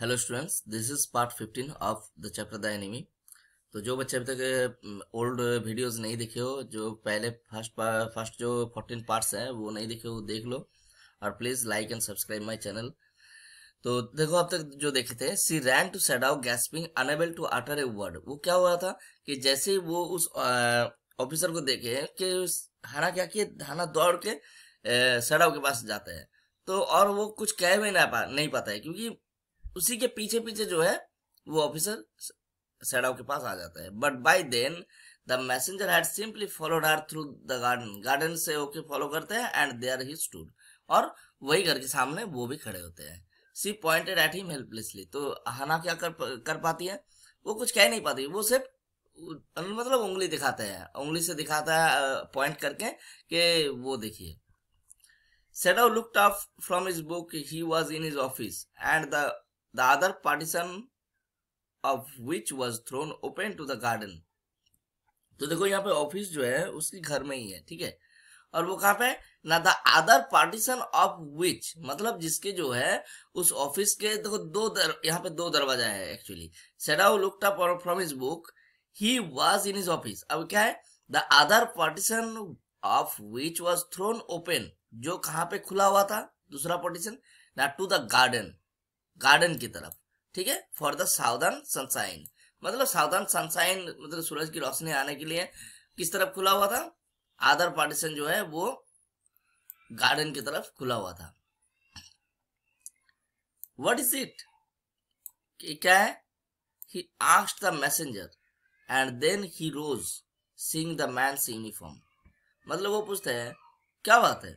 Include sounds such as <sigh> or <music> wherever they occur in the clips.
hello students this is part 15 of the chapter the enemy तो जो बच्चे अभी तक ओल्ड वीडियोस नहीं देखे हो जो पहले फर्स्ट फर्स्ट जो 14 पार्ट्स हैं वो नहीं देखे हो देख लो और please like and subscribe my channel तो देखो अब तक जो देखे थे she ran to out gasping unable to utter a word वो क्या हुआ था कि जैसे वो उस ऑफिसर को देखे कि हरा क्या किए धाना दौड़ के सेडाउ के पास जाते हैं तो और वो कुछ कह भी पा नहीं पाता है क्योंकि उसी के पीछे पीछे जो है वो ऑफिसर सैडाव के पास आ जाता है but by then the messenger had simply followed her through the garden garden से होके फॉलो करते हैं and they are he stood और वही घर के सामने वो भी खड़े होते हैं she pointed at him helplessly तो हना क्या कर कर पाती है वो कुछ कह नहीं पाती वो सिर्फ मतलब उंगली दिखाते हैं उंगली से दिखाता है पॉइंट करके कि वो देखिए Sadao looked up from his book he was in his office and the the other partition of which was thrown open to the garden तो देखो यहाँ पे ऑफिस जो है उसकी घर में ही है ठीक है और वो कहाँ पे ना the other partition of which मतलब जिसके जो है उस ऑफिस के देखो दो दर, यहाँ पे दो दरवाजा है actually Sadao looked from his book he was in his office अब क्या है the other partition of which was thrown open जो कहाँ पे खुला हुआ था दूसरा पार्टीशन ना टू द गार्डन गार्डन की तरफ ठीक है फॉर द सावधान सनसाइन मतलब सावधान सनसाइन मतलब सूरज की रोशनी आने के लिए किस तरफ खुला हुआ था आदर पार्टीशन जो है वो गार्डन की तरफ खुला हुआ था वट इज इट क्या है asked the messenger and then he rose seeing the man uniform मतलब वो पूछते हैं क्या बात है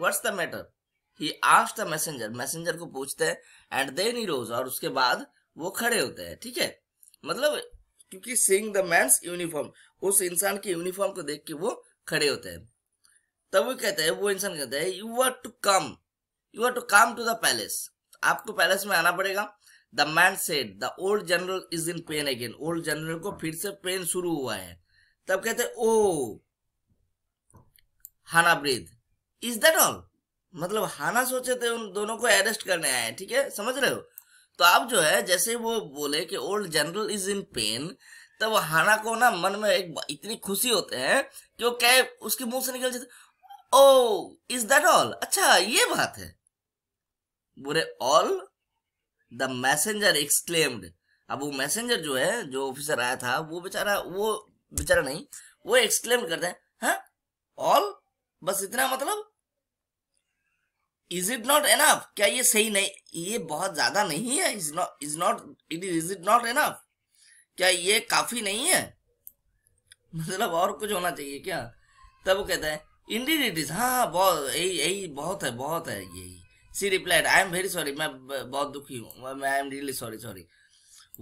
व्हाट्स द मैटर ही आश द मैसेंजर मैसेंजर को पूछते हैं एंड देन ही रोज और उसके बाद वो खड़े होते हैं ठीक है मतलब क्योंकि सींग द मैं यूनिफॉर्म उस इंसान की यूनिफॉर्म को देख के वो खड़े होते हैं तब वो कहते हैं वो इंसान कहते हैं you are to come you are to come to the palace आपको पैलेस में आना पड़ेगा the man said the old general is in pain again old general को फिर से पेन शुरू हुआ है तब कहते oh Hana breathe is that all मतलब हाना सोचे थे उन दोनों को अरेस्ट करने आए ठीक है समझ रहे हो तो आप जो है जैसे वो बोले कि old general is in pain तब हाना को ना मन में एक इतनी खुशी होते हैं कि वो कह उसके मुंह से निकल जाते ओ इज दैट ऑल अच्छा ये बात है बुरे ऑल द मैसेंजर एक्सक्लेम्ड अब वो मैसेंजर जो है जो ऑफिसर आया था वो बेचारा वो बेचारा नहीं वो एक्सक्लेम करते हैं ऑल बस इतना मतलब इज इट नॉट एनफ क्या ये सही नहीं ये बहुत ज्यादा नहीं है is not it is is it not enough क्या ये काफी नहीं है मतलब और कुछ होना चाहिए क्या तब वो कहता है इंडीड इट इज हाँ बहुत यही यही बहुत है बहुत है यही she replied I am very sorry मैं बहुत दुखी हूँ I am really sorry sorry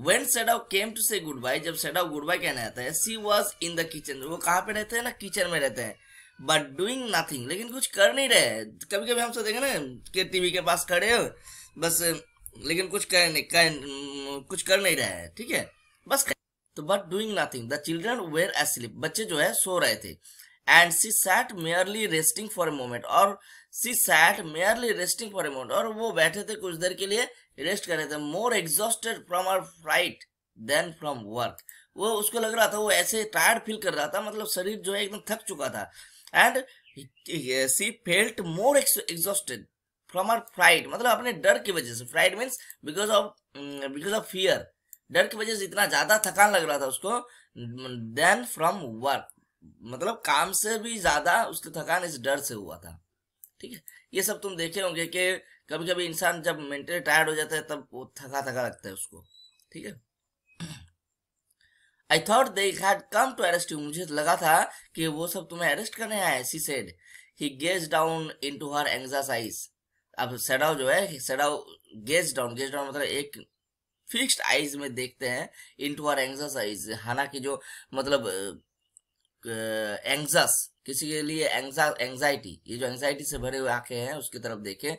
when Sadao came to say goodbye जब सेडाउ गुड बाय कहने आता है she was in the kitchen वो कहाँ पे रहते हैं ना किचन में रहते हैं बट डूइंग नथिंग लेकिन कुछ कर नहीं रहे कभी कभी हम सोचेंगे ना कि टीवी के पास खड़े हो बस लेकिन कुछ कर नहीं कर, कुछ कर नहीं रहे हैं ठीक है बस तो but doing nothing the children were asleep बच्चे जो है सो रहे थे and she sat merely resting for a moment और she sat merely resting for a moment और वो बैठे थे कुछ देर के लिए रेस्ट कर रहे थे more exhausted from her fright than from work वो उसको लग रहा था वो ऐसे टायर्ड फील कर रहा था मतलब शरीर जो है एकदम थक चुका था and she felt more exhausted from her fright मतलब अपने डर की वजह से fright means because of because of fear डर की वजह से इतना ज्यादा थकान लग रहा था उसको देन फ्रॉम वर्क मतलब काम से भी ज्यादा उसके थकान इस डर से हुआ था ठीक है ये सब तुम देखे होंगे कि कभी कभी इंसान जब मेंटली टायर्ड हो जाता है तब वो थका थका लगता है उसको ठीक है I thought they had come to arrest you मुझे लगा था कि वो सब तुम्हें अरेस्ट करने आए she said he gaze down into her anxious अब सेडाउ जो है Sadao gaze down gaze down मतलब एक फिक्स्ड आइज में देखते हैं इन टू हर एंगजास हालांकि जो मतलब एंगजास किसी के लिए एंगजाइटी ये जो एंगजाइटी से भरे हुए आंखें हैं उसकी तरफ देखें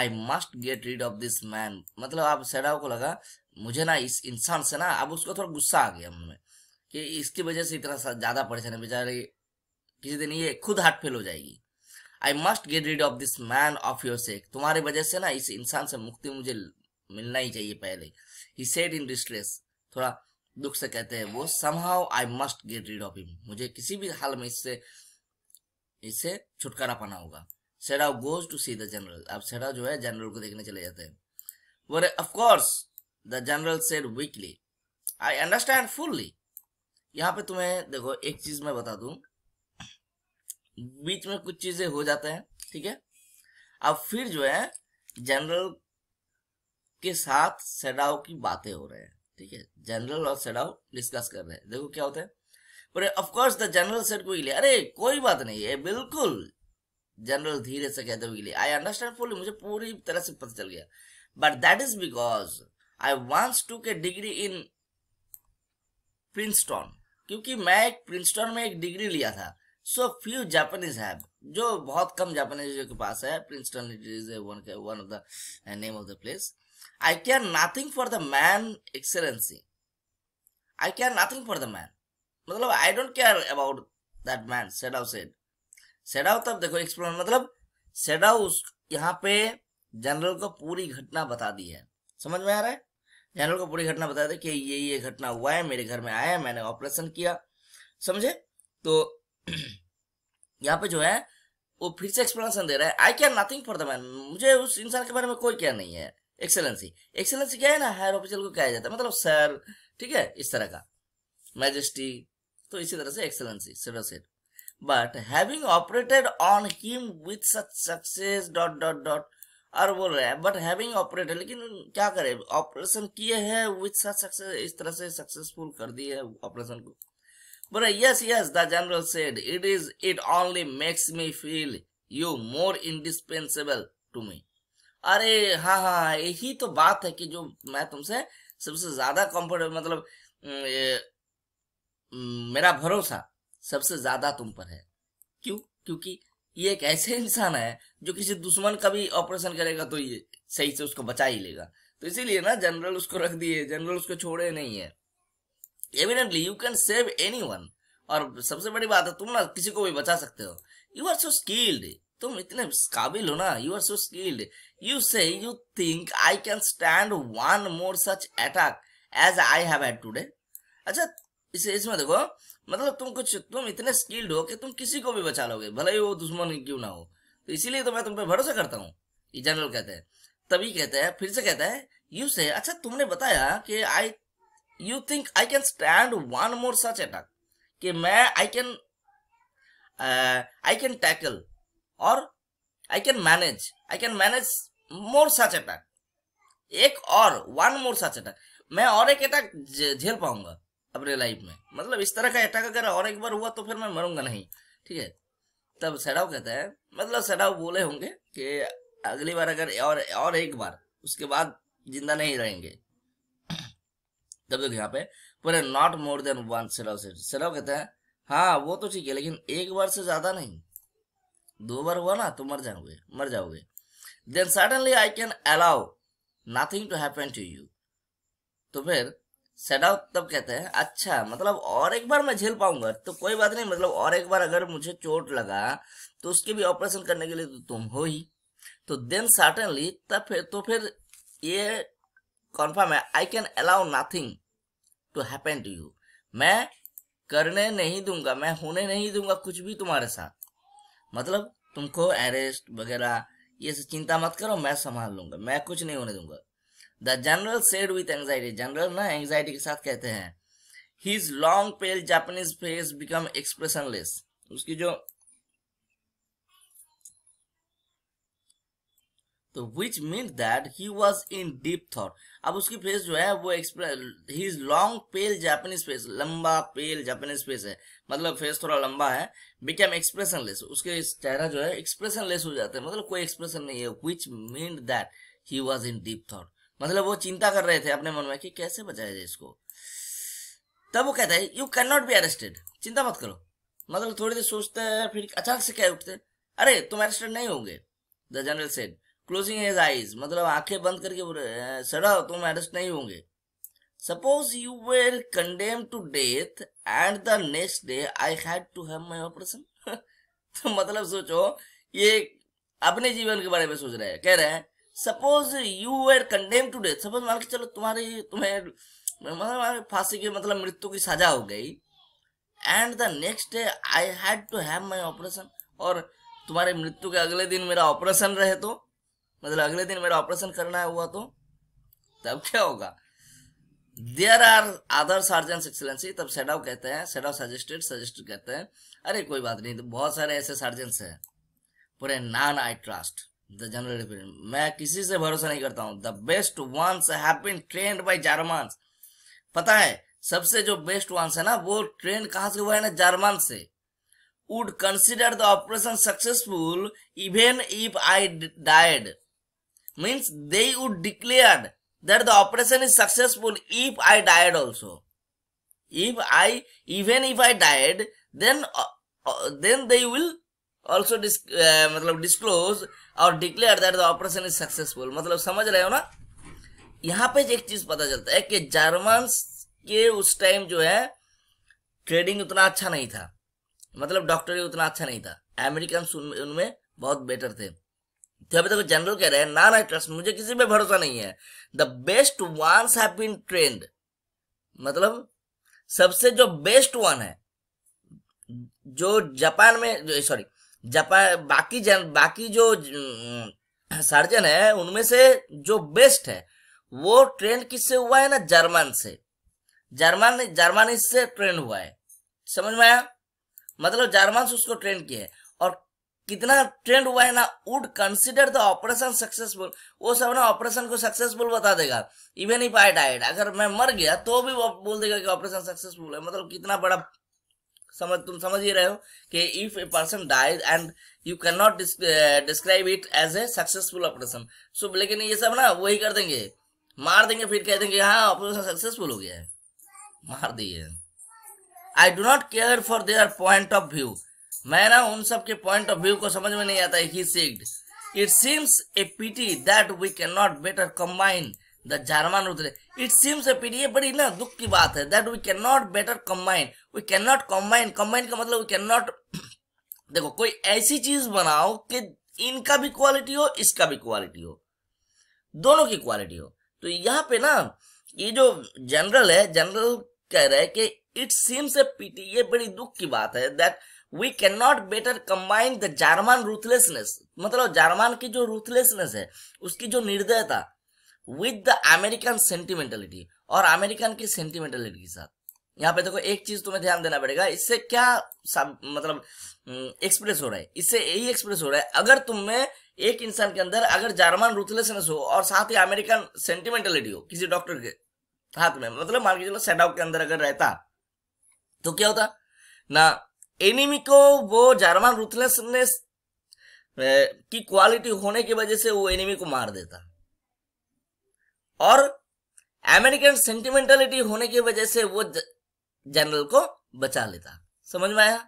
I must get rid of this man मतलब आप सेडाओ को लगा मुझे ना इस इंसान से ना अब उसको थोड़ा गुस्सा आ गया मन में कि इसकी वजह से इतना ज़्यादा परेशान है बेचारे किसी दिन ये खुद हार्ट फेल हो जाएगी I must get rid of this man of your sake तुम्हारी वजह से ना इस इंसान से मुक्ति मुझे मिलना ही चाहिए पहले ही सेड इन डिस्ट्रेस थोड़ा दुख से कहते हैं वो somehow I must get rid of him मुझे किसी भी हाल में इससे इससे छुटकारा पाना होगा Sadao goes to see the general अब सेडा जो है जनरल को देखने चले जाते हैं वो of course the general said weakly I understand fully यहाँ पे तुम्हें देखो एक चीज मैं बता दू बीच में कुछ चीजें हो जाते हैं ठीक है अब फिर जो है जनरल के साथ सेडाओ की बातें हो रहे हैं ठीक है जनरल और सेडाओ डिस्कस कर रहे हैं देखो क्या होता है पर of course the general said quickly अरे कोई बात नहीं है बिल्कुल जनरल धीरे से कहते हुए आई अंडरस्टैंड फुल मुझे पूरी तरह से पता चल गया but that is because I wants to के डिग्री इन प्रिंसटॉन क्योंकि मैं एक प्रिंसटन में एक डिग्री लिया था सो फ्यू जापानीज हैव जो बहुत कम जापानीज के पास है Princeton is one one of the name of the place I care nothing for the man excellency I care nothing for the man मतलब I don't care about that man said Sadao said said Sadao तब देखो explain मतलब said सेडाउ यहाँ पे general को पूरी घटना बता दी है समझ में आ रहा है जनरल को पूरी घटना बता दे कि ये ये घटना हुआ है मेरे घर में आया मैंने ऑपरेशन किया समझे तो <clears throat> यहाँ पे जो है वो फिर से एक्सप्लेनेशन दे रहा है I care nothing for the man मुझे उस इंसान के बारे में कोई क्या नहीं है एक्सेलेंसी एक्सेलेंसी क्या है ना हायर ऑफिसर को कहा जाता है मतलब सर ठीक है इस तरह का मैजेस्टी तो इसी तरह से एक्सेलेंसी सिरो said but having operated on him with such success dot dot dot और बोल रहे हैं बट हैविंग ऑपरेटर लेकिन क्या करे ऑपरेशन किए है विथ सच सक्सेस इस तरह से सक्सेसफुल कर दिए है ऑपरेशन को बोल रहा yes yes the general said it is it only makes me feel you more indispensable to me अरे हाँ, हाँ हाँ यही तो बात है कि जो मैं तुमसे सबसे ज्यादा कंफर्टेबल मतलब ए, मेरा भरोसा सबसे ज्यादा तुम पर है क्यों क्योंकि ये एक ऐसे इंसान है जो किसी दुश्मन का भी ऑपरेशन करेगा तो ये सही से उसको बचा ही लेगा तो इसीलिए ना जनरल उसको रख दिए जनरल उसको छोड़े नहीं है evidently you can save any और सबसे बड़ी बात है तुम ना किसी को भी बचा सकते हो यू आर सो स्किल्ड तुम इतने काबिल हो ना you are so skilled you say you think I can stand one more such attack as I have had today अच्छा इसे इसमें देखो मतलब तुम कुछ तुम इतने स्किल्ड हो कि तुम किसी को भी बचा लोगे भले ही वो दुश्मन क्यों ना हो तो इसीलिए तो मैं तुम पे भरोसा करता हूँ ये जनरल कहते हैं तभी कहते हैं फिर से कहता है यू से अच्छा तुमने बताया कि I you think I can stand one more such attack कि मैं I can I can tackle और I can manage I can manage more such attack एक और वन मोर सच अटैक मैं और एक अटैक झेल पाऊंगा अपने लाइफ में मतलब इस तरह का अटैक अगर और एक बार हुआ तो फिर मैं मरूंगा नहीं ठीक है तब सैडाव कहता है मतलब सैडाव बोले होंगे कि अगली बार अगर और और एक बार उसके बाद जिंदा नहीं रहेंगे <clears throat> तब देखो यहाँ पे पूरे नॉट मोर देन वन सिराव से सिराव कहता है हाँ वो तो ठीक है लेकिन एक बार से ज्यादा नहीं दो बार हुआ ना तो मर जाओगे मर जाओगे then suddenly I can allow nothing to happen to you तो फिर सेटआउट तब कहते हैं अच्छा मतलब और एक बार मैं झेल पाऊंगा तो कोई बात नहीं मतलब और एक बार अगर मुझे चोट लगा तो उसके भी ऑपरेशन करने के लिए तो तुम हो ही तो देन सर्टनली तब फिर तो फिर ये कॉन्फर्म है I can allow nothing to happen to you मैं करने नहीं दूंगा मैं होने नहीं दूंगा कुछ भी तुम्हारे साथ मतलब तुमको अरेस्ट वगैरह ये सब चिंता मत करो मैं संभाल लूंगा मैं कुछ नहीं होने दूंगा the general said with anxiety general ना एंगजाइटी के साथ कहते हैं his long pale Japanese face become expressionless उसकी जो तो which mean that he was in deep thought अब उसकी फेस जो है वो his long pale Japanese face लंबा पेल जापानीज फेस है मतलब फेस थोड़ा लंबा है बिकम एक्सप्रेशनलेस उसके चेहरा जो है एक्सप्रेशनलेस हो जाता है मतलब कोई एक्सप्रेशन नहीं है which mean that he was in deep thought मतलब वो चिंता कर रहे थे अपने मन में कि कैसे बचाया जाए इसको तब वो कहता है you can not be arrested चिंता मत करो मतलब थोड़ी देर सोचते हैं फिर अचानक से क्या उठते अरे तुम अरेस्टेड नहीं होंगे the general said closing his eyes मतलब आंखें बंद करके बोले सड़ा तुम अरेस्ट नहीं होंगे suppose you were condemn to death and the next day I had to have my operation तो मतलब सोचो ये अपने जीवन के बारे में सोच रहे हैं कह रहे हैं suppose you were condemn to death suppose मान के चलो तुम्हारी तुम्हें मतलब फांसी की मतलब मृत्यु की सजा हो गई and the next day I had to have my operation और तुम्हारे मृत्यु के अगले दिन मेरा ऑपरेशन रहे तो मतलब अगले दिन मेरा ऑपरेशन करना है हुआ तो तब क्या होगा there are other surgeon excellency तब सेडाउ कहते हैं सेडाउ सजेस्टेड सजेस्ट कहते हैं अरे कोई बात नहीं तो बहुत सारे ऐसे सर्जन हैं पूरे नान आई ट्रस्ट जनरल मैं किसी से भरोसा नहीं करता हूं द बेस्ट वंस हैपिन पता है सबसे जो बेस्ट वंस है ना वो ट्रेंड कहां से हुआ है ना जर्मन से would consider the operation successful even if I died means they would declare that the operation is successful if I died also if I even if I died then then they will also मतलब disclose और declare that the operation is successful मतलब समझ रहे हो ना यहाँ पे एक चीज पता चलता है कि जर्मन के उस टाइम जो है ट्रेडिंग उतना अच्छा नहीं था मतलब डॉक्टरी उतना अच्छा नहीं था अमेरिकन उनमें बहुत बेटर थे तो अभी तक तो जनरल कह रहे हैं ना ना ट्रस्ट मुझे किसी पे भरोसा नहीं है the best ones have been trained मतलब सबसे जो बेस्ट वन है जो जापान में सॉरी जापान बाकी जन बाकी जो सर्जन है उनमें से जो बेस्ट है वो ट्रेंड किससे हुआ है ना जर्मन से जर्मन जर्मनी से ट्रेंड हुआ है समझ में आया मतलब जर्मन से उसको ट्रेंड किया है और कितना ट्रेंड हुआ है ना would consider the operation successful वो सब ना ऑपरेशन को सक्सेसफुल बता देगा इवन इफ आई डाइड अगर मैं मर गया तो भी वो बोल देगा कि ऑपरेशन सक्सेसफुल है मतलब कितना बड़ा समझ तुम समझ ही रहे हो कि if a person dies and you can not describe it as a successful operation so लेकिन ये सब ना वही कर देंगे मार देंगे फिर कह देंगे हाँ ऑपरेशन सक्सेसफुल हो गया है मार दिए I do not care for their point of view मैं ना उन सब के पॉइंट ऑफ व्यू को समझ में नहीं आता ही सीक्ड it seems a pity that we can not better combine the German उतरे इट सीम्स a बड़ी ना दुख की बात है can not better combine we can not combine combine का मतलब कैन नॉट देखो कोई ऐसी चीज बनाओ कि इनका भी क्वालिटी हो इसका भी क्वालिटी हो दोनों की क्वालिटी हो तो यहाँ पे ना ये जो जनरल है जनरल कह रहे हैं कि इट सीम्स ए पीटी ये बड़ी दुख की बात है that we can not better combine the German ruthlessness मतलब जर्मन की जो रूथलेसनेस है उसकी जो निर्दयता विद द अमेरिकन सेंटिमेंटलिटी और अमेरिकन की सेंटिमेंटलिटी के साथ यहाँ पे देखो एक चीज तुम्हें ध्यान देना पड़ेगा इससे क्या मतलब एक्सप्रेस हम्म, हो रहा है इससे यही एक्सप्रेस हो रहा है अगर तुम में एक इंसान के अंदर अगर जर्मन रूथलेसनेस हो और साथ ही अमेरिकन सेंटिमेंटलिटी हो किसी डॉक्टर के हाथ में मतलब मान के चलो सेडाउक के अंदर अगर रहता तो क्या होता ना एनिमी को वो जर्मन रूथलेसनेस की क्वालिटी होने की वजह से वो एनिमी को मार देता और अमेरिकन सेंटिमेंटलिटी होने की वजह से वो जनरल को बचा लेता समझ में आया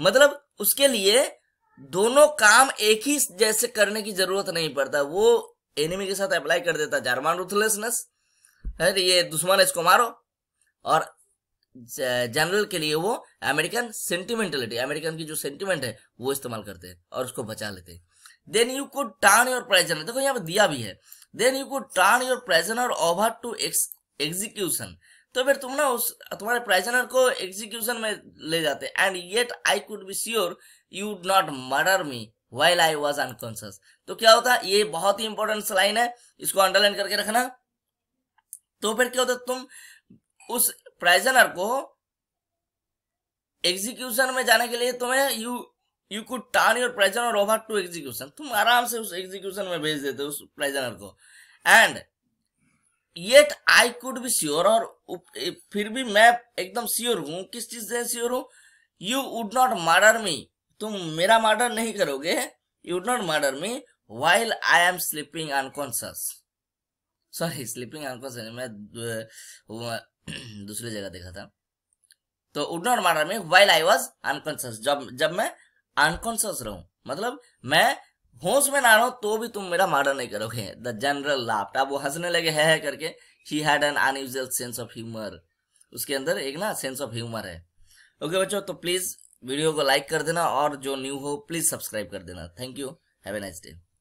मतलब उसके लिए दोनों काम एक ही जैसे करने की जरूरत नहीं पड़ता वो एनिमी के साथ अप्लाई कर देता जर्मन रूथलेसनेस ये दुश्मन इसको मारो और जनरल के लिए वो अमेरिकन सेंटिमेंटलिटी अमेरिकन की जो सेंटिमेंट है वो इस्तेमाल करते हैं और उसको बचा लेते हैं then you could turn your present देखो यहाँ पे दिया भी है then you could turn your prisoner over to execution तो फिर तुम ना उस तुम्हारे प्रेजनर को एग्जीक्यूशन में ले जाते and yet I could be sure you not murder me while I was unconscious तो क्या होता ये बहुत ही इंपॉर्टेंट लाइन है इसको अंडरलाइन करके रखना तो फिर क्या होता तुम उस प्रेजनर को एग्जीक्यूशन में जाने के लिए तुम्हें you you could turn your prisoner over to execution तुम आराम से उस एग्जीक्यूशन में भेज देते उस प्रेजनर को and yet I could be sure और फिर भी मैं एकदम श्योर हूं किस चीज से श्योर हूं you would not murder me तुम मेरा मर्डर नहीं करोगे you would not murder me while I am sleeping unconscious sorry sleeping unconscious मैं <clears throat> दूसरी जगह देखा था तो would not murder me while I was unconscious जब जब मैं अनकॉन्सियस रहूं मतलब मैं होश में ना रहूं तो भी तुम मेरा मर्डर नहीं करोगे द जनरल लाफ्ट अब वो हंसने लगे है, है करके ही had an unusual sense of humour उसके अंदर एक ना सेंस ऑफ ह्यूमर है ओके बच्चों तो प्लीज वीडियो को लाइक कर देना और जो न्यू हो प्लीज सब्सक्राइब कर देना thank you have a nice day